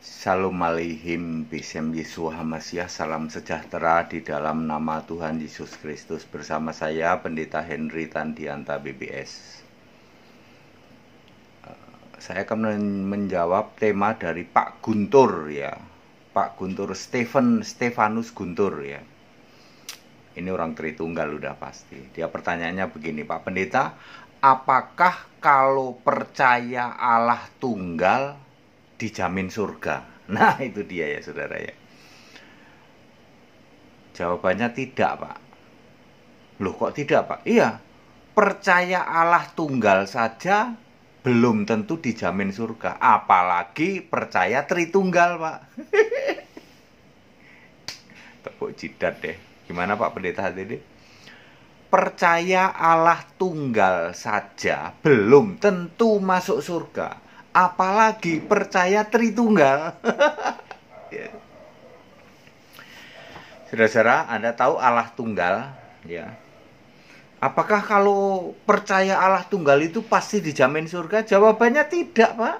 Shalom alaihim, bisem Yesus Hamasyah salam sejahtera di dalam nama Tuhan Yesus Kristus bersama saya Pendeta Henry Tandianta BBS. Eh, saya akan menjawab tema dari Pak Guntur ya, Pak Guntur Stephen Stefanus Guntur ya. Ini orang Tritunggal udah pasti. Dia pertanyaannya begini, Pak Pendeta, apakah kalau percaya Allah tunggal dijamin surga. Nah, itu dia ya, saudara ya. Jawabannya tidak, Pak. Loh, kok tidak, Pak? Iya, percaya Allah tunggal saja belum tentu dijamin surga, apalagi percaya Tritunggal, Pak. Tepuk jidat deh. Gimana Pak Pendeta tadi? Percaya Allah tunggal saja belum tentu masuk surga apalagi percaya Tritunggal. ya. Saudara-saudara, Anda tahu Allah tunggal, ya. Apakah kalau percaya Allah tunggal itu pasti dijamin surga? Jawabannya tidak, Pak.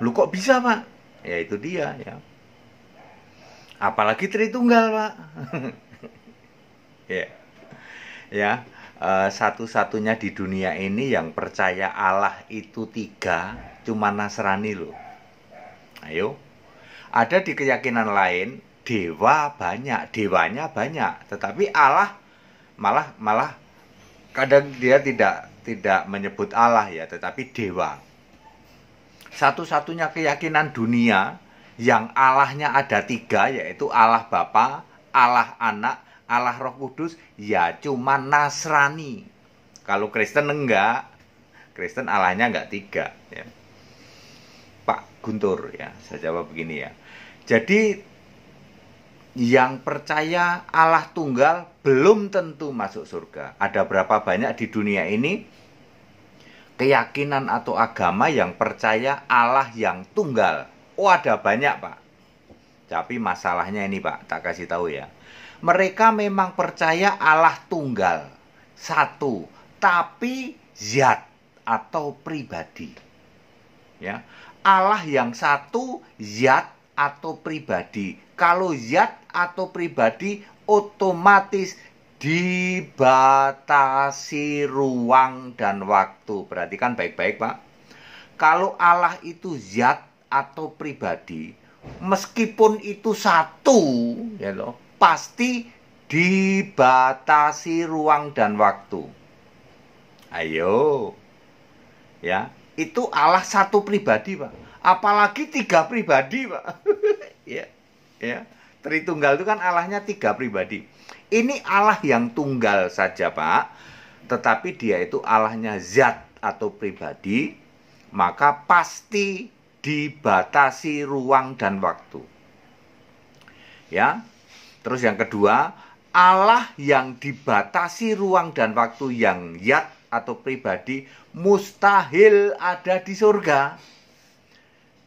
Lu kok bisa, Pak? Ya itu dia, ya. Apalagi Tritunggal, Pak. ya. Ya. Eh, satu-satunya di dunia ini yang percaya Allah itu tiga, cuma Nasrani loh. Ayo. Ada di keyakinan lain, dewa banyak, dewanya banyak, tetapi Allah malah malah kadang dia tidak tidak menyebut Allah ya, tetapi dewa. Satu-satunya keyakinan dunia yang Allahnya ada tiga, yaitu Allah Bapa, Allah Anak, Allah Roh Kudus ya cuma Nasrani. Kalau Kristen enggak, Kristen Allahnya enggak tiga. Ya. Pak Guntur ya, saya jawab begini ya. Jadi yang percaya Allah tunggal belum tentu masuk surga. Ada berapa banyak di dunia ini keyakinan atau agama yang percaya Allah yang tunggal. Oh ada banyak pak. Tapi masalahnya ini pak, tak kasih tahu ya mereka memang percaya Allah tunggal satu, tapi zat atau pribadi. Ya. Allah yang satu zat atau pribadi. Kalau zat atau pribadi otomatis dibatasi ruang dan waktu. Perhatikan baik-baik, Pak. Kalau Allah itu zat atau pribadi, meskipun itu satu, ya loh, pasti dibatasi ruang dan waktu. Ayo. Ya, itu Allah satu pribadi, Pak. Apalagi tiga pribadi, Pak. ya. Ya. Tritunggal itu kan Allahnya tiga pribadi. Ini Allah yang tunggal saja, Pak. Tetapi dia itu Allahnya zat atau pribadi, maka pasti dibatasi ruang dan waktu. Ya, Terus yang kedua, Allah yang dibatasi ruang dan waktu yang yat atau pribadi mustahil ada di surga.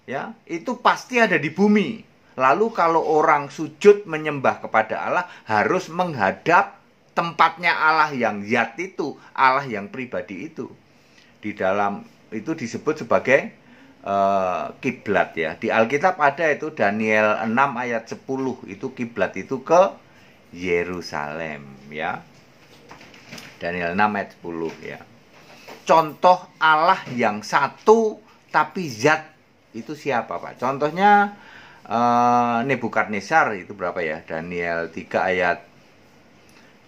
Ya, itu pasti ada di bumi. Lalu kalau orang sujud menyembah kepada Allah harus menghadap tempatnya Allah yang yat itu, Allah yang pribadi itu. Di dalam itu disebut sebagai Eh, kiblat ya. Di Alkitab ada itu Daniel 6 ayat 10 itu kiblat itu ke Yerusalem ya. Daniel 6 ayat 10 ya. Contoh Allah yang satu tapi zat itu siapa Pak? Contohnya uh, eh, Nebukadnezar itu berapa ya? Daniel 3 ayat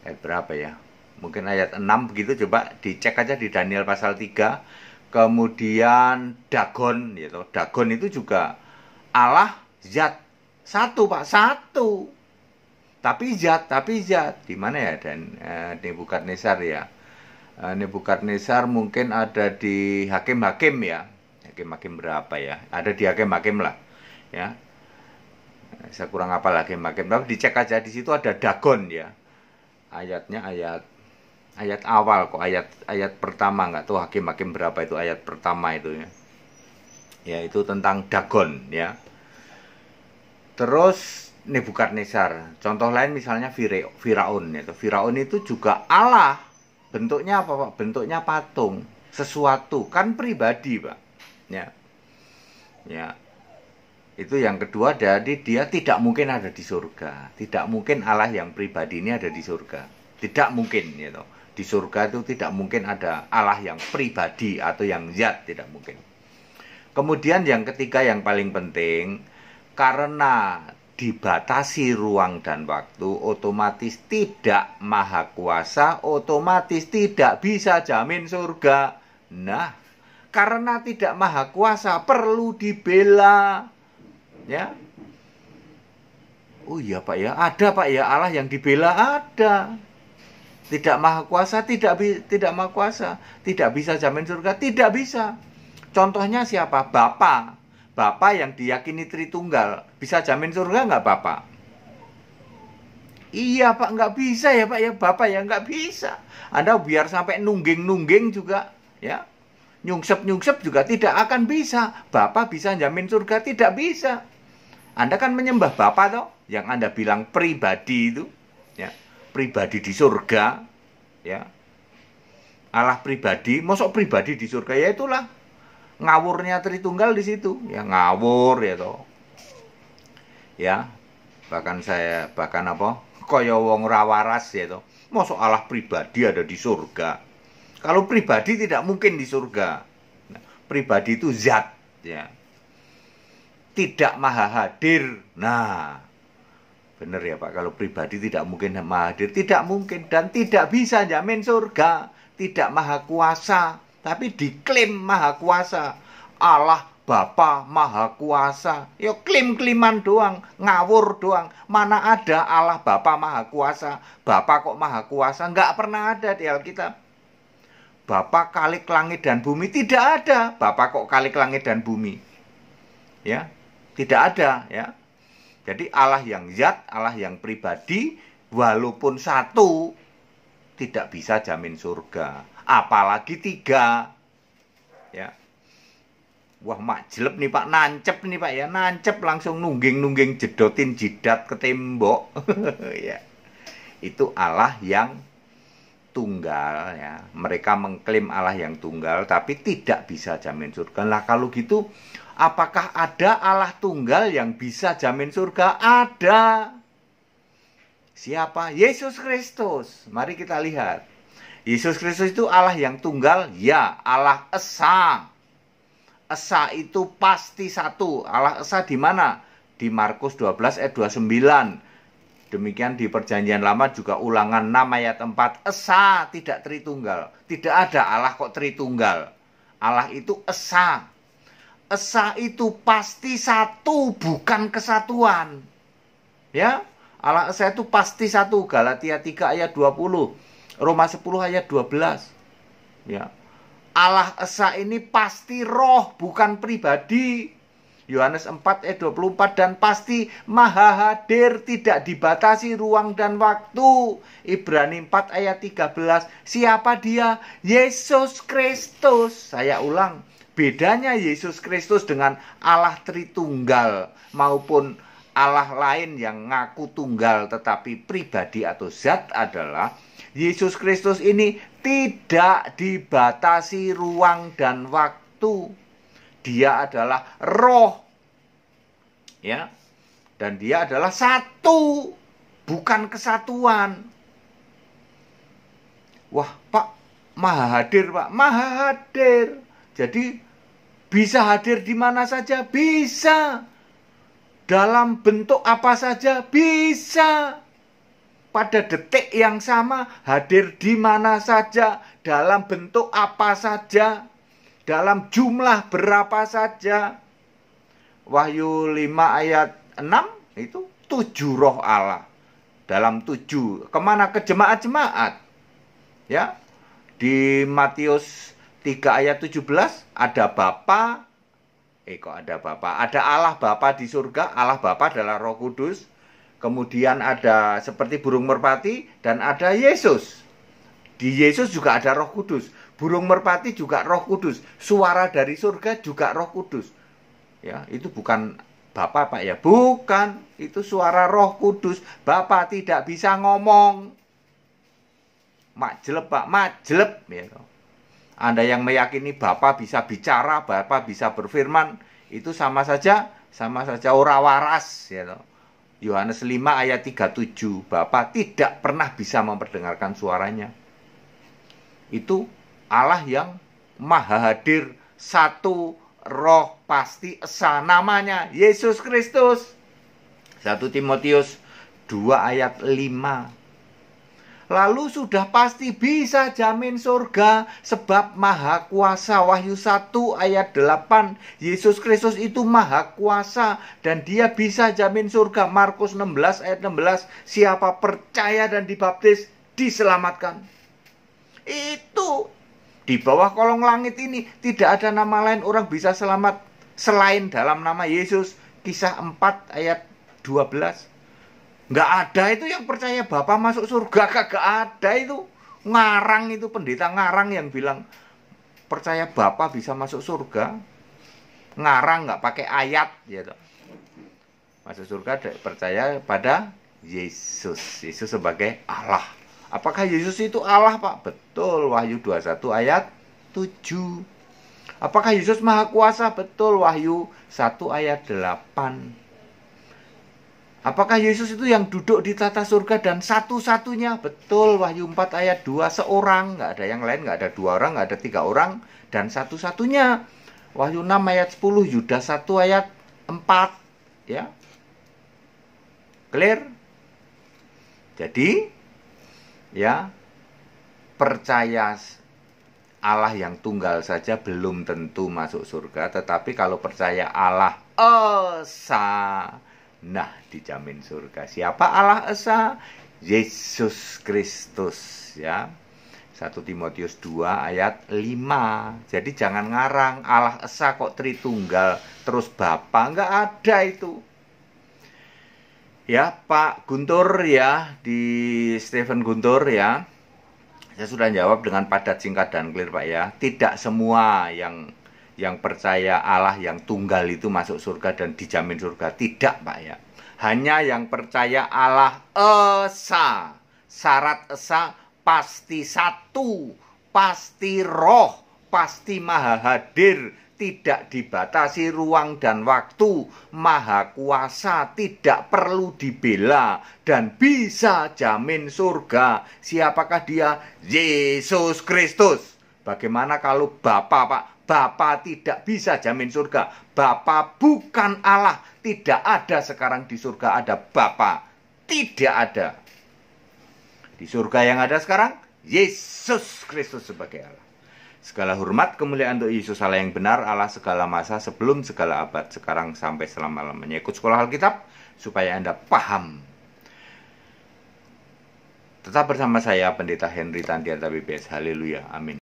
ayat eh, berapa ya? Mungkin ayat 6 begitu coba dicek aja di Daniel pasal 3 kemudian Dagon gitu. Dagon itu juga Allah zat satu Pak, satu. Tapi zat, tapi zat. Di mana ya dan eh, Nebukadnezar ya? Eh, Nebukadnezar mungkin ada di hakim-hakim ya. Hakim-hakim berapa ya? Ada di hakim-hakim lah. Ya. Eh, saya kurang apa lagi hakim-hakim, tapi dicek aja di situ ada Dagon ya. Ayatnya ayat ayat awal kok ayat ayat pertama nggak tahu hakim hakim berapa itu ayat pertama itu ya. ya itu tentang Dagon ya terus Nebukadnezar contoh lain misalnya Firaun ya. itu Firaun itu juga Allah bentuknya apa pak bentuknya patung sesuatu kan pribadi pak ya ya itu yang kedua jadi dia tidak mungkin ada di surga tidak mungkin Allah yang pribadi ini ada di surga tidak mungkin gitu di surga itu tidak mungkin ada Allah yang pribadi atau yang zat tidak mungkin. Kemudian yang ketiga yang paling penting karena dibatasi ruang dan waktu otomatis tidak maha kuasa otomatis tidak bisa jamin surga. Nah, karena tidak maha kuasa perlu dibela. Ya. Oh iya Pak ya, ada Pak ya Allah yang dibela ada tidak maha kuasa tidak tidak maha kuasa tidak bisa jamin surga tidak bisa contohnya siapa Bapa Bapa yang diyakini Tritunggal bisa jamin surga nggak Bapak Iya Pak nggak bisa ya Pak ya Bapak ya nggak bisa Anda biar sampai nungging-nungging juga ya nyungsep-nyungsep juga tidak akan bisa Bapak bisa jamin surga tidak bisa Anda kan menyembah Bapak toh yang Anda bilang pribadi itu ya pribadi di surga ya Allah pribadi mosok pribadi di surga ya itulah ngawurnya Tritunggal di situ ya ngawur ya toh ya bahkan saya bahkan apa kaya wong rawaras ya toh mosok Allah pribadi ada di surga kalau pribadi tidak mungkin di surga nah, pribadi itu zat ya tidak maha hadir nah Benar ya Pak, kalau pribadi tidak mungkin hadir tidak mungkin dan tidak bisa jamin surga, tidak maha kuasa, tapi diklaim maha kuasa. Allah Bapa Maha Kuasa. Yuk ya, klaim kliman doang, ngawur doang. Mana ada Allah Bapa Maha Kuasa? Bapa kok Maha Kuasa? Enggak pernah ada di Alkitab. Bapa kalik langit dan bumi tidak ada. Bapa kok kalik langit dan bumi? Ya, tidak ada ya. Jadi Allah yang zat, Allah yang pribadi, walaupun satu tidak bisa jamin surga, apalagi tiga. Ya. Wah jelep nih Pak, nancep nih Pak ya, nancep langsung nungging-nungging jedotin jidat ke tembok. ya. Itu Allah yang tunggal ya. Mereka mengklaim Allah yang tunggal tapi tidak bisa jamin surga. Lah kalau gitu Apakah ada Allah tunggal yang bisa jamin surga? Ada. Siapa? Yesus Kristus. Mari kita lihat. Yesus Kristus itu Allah yang tunggal, ya Allah Esa. Esa itu pasti satu. Allah Esa di mana? Di Markus 12 ayat 29. Demikian di perjanjian lama juga ulangan nama ayat 4. Esa tidak tritunggal. Tidak ada Allah kok tritunggal. Allah itu Esa esa itu pasti satu bukan kesatuan. Ya, Allah esa itu pasti satu. Galatia 3 ayat 20, Roma 10 ayat 12. Ya. Allah esa ini pasti roh bukan pribadi. Yohanes 4 ayat 24 dan pasti maha hadir tidak dibatasi ruang dan waktu. Ibrani 4 ayat 13 siapa dia? Yesus Kristus. Saya ulang, bedanya Yesus Kristus dengan Allah Tritunggal maupun Allah lain yang ngaku tunggal tetapi pribadi atau zat adalah Yesus Kristus ini tidak dibatasi ruang dan waktu. Dia adalah roh. Ya. Dan dia adalah satu, bukan kesatuan. Wah, Pak, maha hadir, Pak. Maha hadir. Jadi bisa hadir di mana saja, bisa. Dalam bentuk apa saja, bisa. Pada detik yang sama, hadir di mana saja, dalam bentuk apa saja, dalam jumlah berapa saja. Wahyu 5 ayat 6 itu tujuh roh Allah dalam tujuh kemana ke jemaat-jemaat ya di Matius 3 ayat 17 ada Bapa eh kok ada Bapa ada Allah Bapa di surga Allah Bapa adalah Roh Kudus kemudian ada seperti burung merpati dan ada Yesus di Yesus juga ada Roh Kudus burung merpati juga Roh Kudus suara dari surga juga Roh Kudus ya itu bukan Bapak Pak ya bukan itu suara Roh Kudus Bapak tidak bisa ngomong mak jelep Pak mak jelep ya anda yang meyakini Bapak bisa bicara, Bapak bisa berfirman, itu sama saja sama saja ora waras ya Yohanes 5 ayat 37 Bapa tidak pernah bisa memperdengarkan suaranya itu Allah yang maha hadir satu roh pasti esa namanya Yesus Kristus 1 Timotius 2 ayat 5 lalu sudah pasti bisa jamin surga sebab maha kuasa Wahyu 1 ayat 8 Yesus Kristus itu maha kuasa dan dia bisa jamin surga Markus 16 ayat 16 siapa percaya dan dibaptis diselamatkan itu di bawah kolong langit ini tidak ada nama lain orang bisa selamat selain dalam nama Yesus kisah 4 ayat 12 nggak ada itu yang percaya bapak masuk surga kagak ada itu ngarang itu pendeta ngarang yang bilang percaya bapak bisa masuk surga ngarang nggak pakai ayat ya gitu. masuk surga percaya pada Yesus Yesus sebagai Allah apakah Yesus itu Allah pak betul Wahyu 21 ayat 7 apakah Yesus maha kuasa betul Wahyu 1 ayat 8 Apakah Yesus itu yang duduk di tata surga dan satu-satunya? Betul, Wahyu 4 ayat 2, seorang. Nggak ada yang lain, nggak ada dua orang, nggak ada tiga orang. Dan satu-satunya. Wahyu 6 ayat 10, Yudas 1 ayat 4. Ya. Clear? Jadi, ya, percaya Allah yang tunggal saja belum tentu masuk surga. Tetapi kalau percaya Allah Esa Nah, dijamin surga. Siapa Allah Esa? Yesus Kristus, ya. 1 Timotius 2 ayat 5. Jadi jangan ngarang Allah Esa kok Tritunggal terus bapak nggak ada itu. Ya, Pak Guntur ya di Stephen Guntur ya. Saya sudah jawab dengan padat singkat dan clear Pak ya. Tidak semua yang yang percaya Allah yang tunggal itu masuk surga dan dijamin surga. Tidak, Pak ya. Hanya yang percaya Allah esa. Syarat esa pasti satu, pasti roh, pasti maha hadir, tidak dibatasi ruang dan waktu, maha kuasa tidak perlu dibela dan bisa jamin surga. Siapakah dia? Yesus Kristus. Bagaimana kalau Bapak, Pak? Bapak tidak bisa jamin surga. Bapak bukan Allah, tidak ada sekarang di surga ada bapak. Tidak ada. Di surga yang ada sekarang Yesus Kristus sebagai Allah. Segala hormat kemuliaan untuk Yesus Allah yang benar, Allah segala masa sebelum segala abad sekarang sampai selama-lamanya. Ikut sekolah Alkitab supaya Anda paham. Tetap bersama saya Pendeta Henry Tandiata BPS. Haleluya. Amin.